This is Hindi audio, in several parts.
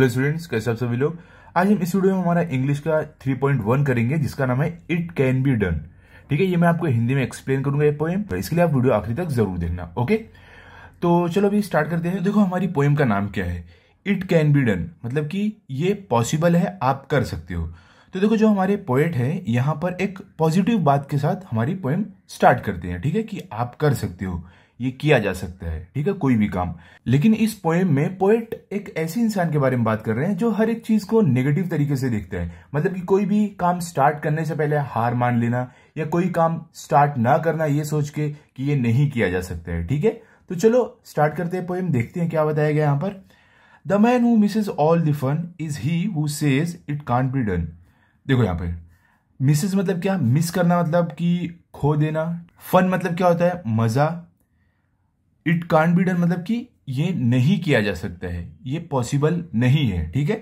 हेलो स्टूडेंट्स कैसे आप सभी लोग आज हम इस वीडियो में हमारा इंग्लिश का 3.1 करेंगे जिसका नाम है इट कैन बी डन ठीक है ये मैं आपको हिंदी में एक्सप्लेन करूंगा ये पोएम तो इसके लिए आप वीडियो आखिरी तक जरूर देखना ओके तो चलो अभी स्टार्ट करते हैं देखो हमारी पोएम का नाम क्या है इट कैन बी डन मतलब कि ये पॉसिबल है आप कर सकते हो तो देखो जो हमारे पोएट है यहाँ पर एक पॉजिटिव बात के साथ हमारी पोएम स्टार्ट करते हैं ठीक है कि आप कर सकते हो ये किया जा सकता है ठीक है कोई भी काम लेकिन इस पोएम में पोएट एक ऐसे इंसान के बारे में बात कर रहे हैं जो हर एक चीज को नेगेटिव तरीके से देखते हैं मतलब कि कोई भी काम स्टार्ट करने से पहले हार मान लेना या कोई काम स्टार्ट ना करना ये सोच के कि ये नहीं किया जा सकता है ठीक है तो चलो स्टार्ट करते हैं पोएम देखते हैं क्या बताया गया यहां पर the man who misses all the fun is he who says it can't be done देखो यहां पर मिसेज मतलब क्या मिस करना मतलब कि खो देना फन मतलब क्या होता है मजा इट कांट बी डन मतलब कि ये नहीं किया जा सकता है ये पॉसिबल नहीं है ठीक है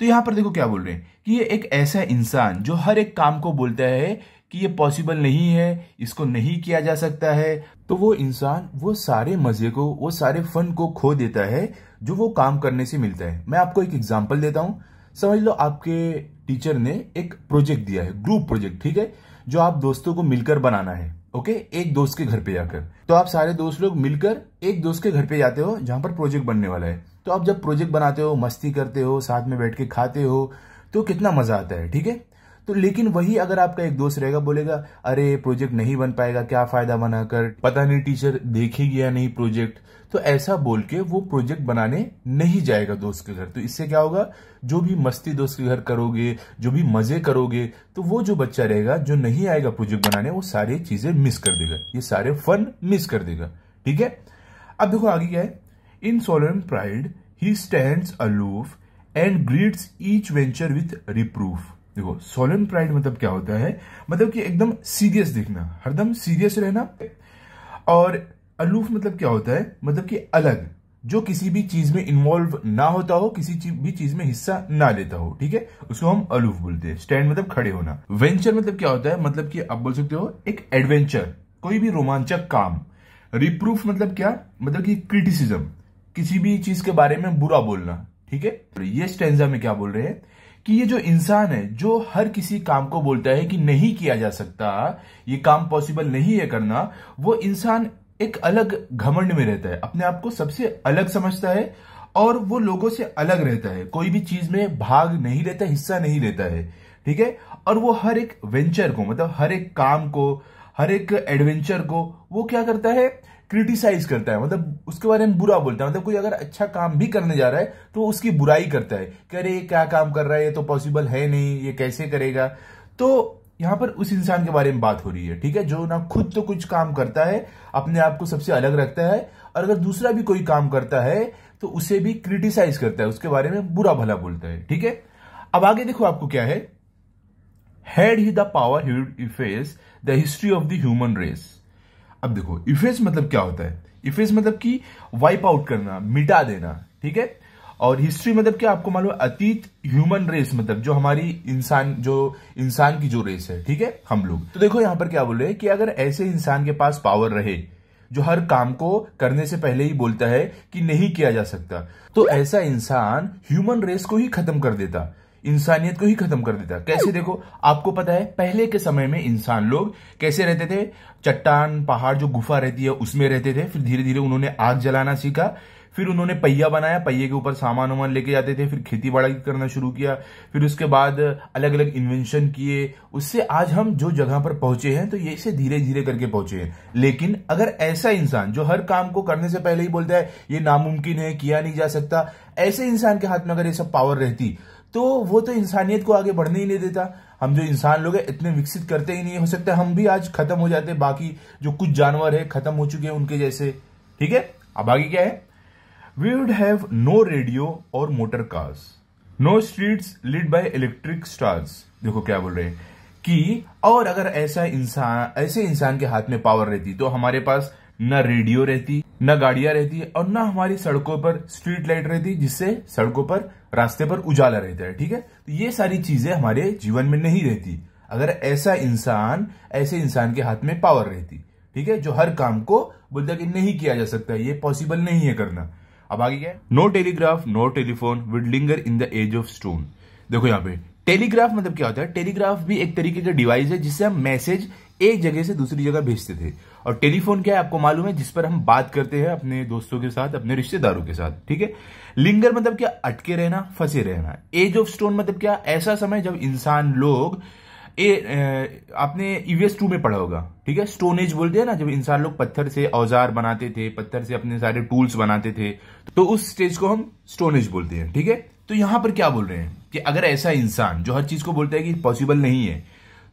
तो यहां पर देखो क्या बोल रहे हैं कि ये एक ऐसा इंसान जो हर एक काम को बोलता है कि ये पॉसिबल नहीं है इसको नहीं किया जा सकता है तो वो इंसान वो सारे मजे को वो सारे फन को खो देता है जो वो काम करने से मिलता है मैं आपको एक एग्जाम्पल देता हूँ समझ लो आपके टीचर ने एक प्रोजेक्ट दिया है ग्रुप प्रोजेक्ट ठीक है जो आप दोस्तों को मिलकर बनाना है ओके एक दोस्त के घर पे जाकर तो आप सारे दोस्त लोग मिलकर एक दोस्त के घर पे जाते हो जहां पर प्रोजेक्ट बनने वाला है तो आप जब प्रोजेक्ट बनाते हो मस्ती करते हो साथ में बैठ के खाते हो तो कितना मजा आता है ठीक है तो लेकिन वही अगर आपका एक दोस्त रहेगा बोलेगा अरे प्रोजेक्ट नहीं बन पाएगा क्या फायदा बनाकर पता नहीं टीचर देखेगी या नहीं प्रोजेक्ट तो ऐसा बोल के वो प्रोजेक्ट बनाने नहीं जाएगा दोस्त के घर तो इससे क्या होगा जो भी मस्ती दोस्त के घर करोगे जो भी मजे करोगे तो वो जो बच्चा रहेगा जो नहीं आएगा प्रोजेक्ट बनाने वो सारी चीजें मिस कर देगा ये सारे फन मिस कर देगा ठीक है अब देखो आगे क्या है in solemn pride he stand aloof and greets each venture with reproof देखो सोलन प्राइड मतलब क्या होता है मतलब कि एकदम सीरियस दिखना हरदम सीरियस रहना और अलूफ मतलब क्या होता है मतलब कि अलग जो किसी भी चीज में इन्वॉल्व ना होता हो किसी भी चीज में हिस्सा ना लेता हो ठीक है उसको हम अलूफ बोलते हैं स्टैंड मतलब खड़े होना वेंचर मतलब क्या होता है मतलब कि आप बोल सकते हो एक एडवेंचर कोई भी रोमांचक काम रिप्रूफ मतलब क्या मतलब कि क्रिटिसिज्म किसी भी चीज के बारे में बुरा बोलना ठीक है तो ये स्टेंजा में क्या बोल रहे हैं कि ये जो इंसान है जो हर किसी काम को बोलता है कि नहीं किया जा सकता ये काम पॉसिबल नहीं है करना वो इंसान एक अलग घमंड में रहता है अपने आप को सबसे अलग समझता है और वो लोगों से अलग रहता है कोई भी चीज में भाग नहीं लेता हिस्सा नहीं लेता है ठीक है और वो हर एक वेंचर को मतलब हर एक काम को हर एक एडवेंचर को वो क्या करता है क्रिटिसाइज करता है मतलब उसके बारे में बुरा बोलता है मतलब कोई अगर अच्छा काम भी करने जा रहा है तो उसकी बुराई करता है कि अरे ये क्या काम कर रहा है ये तो पॉसिबल है नहीं ये कैसे करेगा तो यहां पर उस इंसान के बारे में बात हो रही है ठीक है जो ना खुद तो कुछ काम करता है अपने आप को सबसे अलग रखता है और अगर दूसरा भी कोई काम करता है तो उसे भी क्रिटिसाइज करता है उसके बारे में बुरा भला बोलता है ठीक है अब आगे देखो आपको क्या है had he the power he face the history of the human race अब देखो इफेस मतलब क्या होता है इफेस मतलब कि वाइप आउट करना मिटा देना ठीक है और हिस्ट्री मतलब क्या आपको मालूम अतीत ह्यूमन रेस मतलब जो हमारी इंसान जो इंसान की जो रेस है ठीक है हम लोग तो देखो यहां पर क्या बोल रहे हैं कि अगर ऐसे इंसान के पास पावर रहे जो हर काम को करने से पहले ही बोलता है कि नहीं किया जा सकता तो ऐसा इंसान ह्यूमन रेस को ही खत्म कर देता इंसानियत को ही खत्म कर देता कैसे देखो आपको पता है पहले के समय में इंसान लोग कैसे रहते थे चट्टान पहाड़ जो गुफा रहती है उसमें रहते थे फिर धीरे धीरे उन्होंने आग जलाना सीखा फिर उन्होंने पहिया बनाया पहिये के ऊपर सामान वामान लेके जाते थे फिर खेती बाड़ी करना शुरू किया फिर उसके बाद अलग अलग इन्वेंशन किए उससे आज हम जो जगह पर पहुंचे हैं तो ये इसे धीरे धीरे करके पहुंचे हैं लेकिन अगर ऐसा इंसान जो हर काम को करने से पहले ही बोलता है ये नामुमकिन है किया नहीं जा सकता ऐसे इंसान के हाथ में अगर ये सब पावर रहती तो वो तो इंसानियत को आगे बढ़ने ही नहीं देता हम जो इंसान लोग हैं इतने विकसित करते ही नहीं हो सकते हम भी आज खत्म हो जाते बाकी जो कुछ जानवर है खत्म हो चुके हैं उनके जैसे ठीक है अब आगे क्या है we would have no radio और motor cars no street lit by electric stars देखो क्या बोल रहे हैं कि और अगर ऐसा इंसान ऐसे इंसान के हाथ में पावर रहती तो हमारे पास न रेडियो रहती न गाड़ियां रहती और न हमारी सड़कों पर स्ट्रीट लाइट रहती जिससे सड़कों पर रास्ते पर उजाला रहता है ठीक है तो ये सारी चीजें हमारे जीवन में नहीं रहती अगर ऐसा इंसान ऐसे इंसान के हाथ में पावर रहती ठीक है जो हर काम को बोलता कि नहीं किया जा सकता ये पॉसिबल नहीं है करना अब आगे क्या no telegraph no telephone would linger in the age of stone देखो यहाँ पे टेलीग्राफ मतलब क्या होता है टेलीग्राफ भी एक तरीके का डिवाइस है जिससे हम मैसेज एक जगह से दूसरी जगह भेजते थे और टेलीफोन क्या है आपको मालूम है जिस पर हम बात करते हैं अपने दोस्तों के साथ अपने रिश्तेदारों के साथ ठीक है लिंगर मतलब क्या अटके रहना फंसे रहना एज ऑफ स्टोन मतलब क्या ऐसा समय जब इंसान लोग ए, आपने ईवीएस e टू में पढ़ा होगा ठीक है स्टोन एज बोलते हैं ना जब इंसान लोग पत्थर से औजार बनाते थे पत्थर से अपने सारे टूल्स बनाते थे तो उस स्टेज को हम स्टोन एज बोलते हैं ठीक है तो यहां पर क्या बोल रहे हैं कि अगर ऐसा इंसान जो हर चीज को बोलता है कि पॉसिबल नहीं है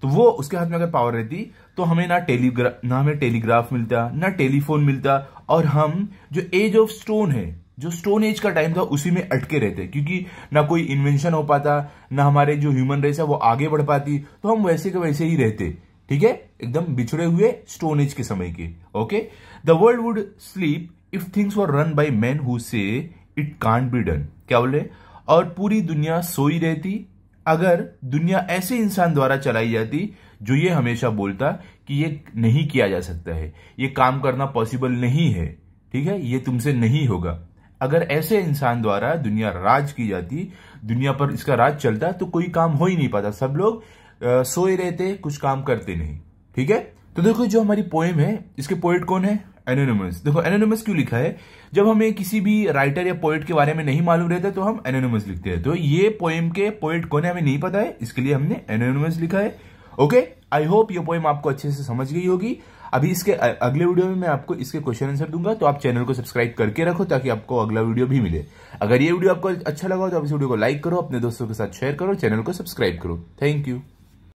तो वो उसके हाथ में अगर पावर रहती तो हमें ना टेलीग्राफ ना हमें टेलीग्राफ मिलता ना टेलीफोन मिलता और हम जो एज ऑफ स्टोन है जो स्टोन एज का टाइम था उसी में अटके रहते क्योंकि ना कोई इन्वेंशन हो पाता ना हमारे जो ह्यूमन रेस है वो आगे बढ़ पाती तो हम वैसे के वैसे ही रहते ठीक है एकदम बिछड़े हुए स्टोन एज के समय के okay the world would sleep if things were run by man who say it can't be done क्या बोले और पूरी दुनिया सोई रहती अगर दुनिया ऐसे इंसान द्वारा चलाई जाती जो ये हमेशा बोलता कि ये नहीं किया जा सकता है ये काम करना पॉसिबल नहीं है ठीक है ये तुमसे नहीं होगा अगर ऐसे इंसान द्वारा दुनिया राज की जाती दुनिया पर इसका राज चलता तो कोई काम हो ही नहीं पाता सब लोग सोए रहते कुछ काम करते नहीं ठीक है तो देखो जो हमारी पोएम है इसके पोएट कौन है एनोनिमस देखो एनोनिमस क्यों लिखा है जब हमें किसी भी राइटर या पोइट के बारे में नहीं मालूम रहता तो हम एनोनिमस लिखते हैं तो ये पोएम के पोइट कौन है हमें नहीं पता है इसके लिए हमने एनोनिमस लिखा है ओके आई होप ये पोएम आपको अच्छे से समझ गई होगी अभी इसके अगले वीडियो में मैं आपको इसके क्वेश्चन आंसर दूंगा तो आप चैनल को सब्सक्राइब करके रखो ताकि आपको अगला वीडियो भी मिले अगर ये वीडियो आपको अच्छा लगा तो आप इस वीडियो को लाइक करो अपने दोस्तों के साथ शेयर करो चैनल को सब्सक्राइब करो थैंक यू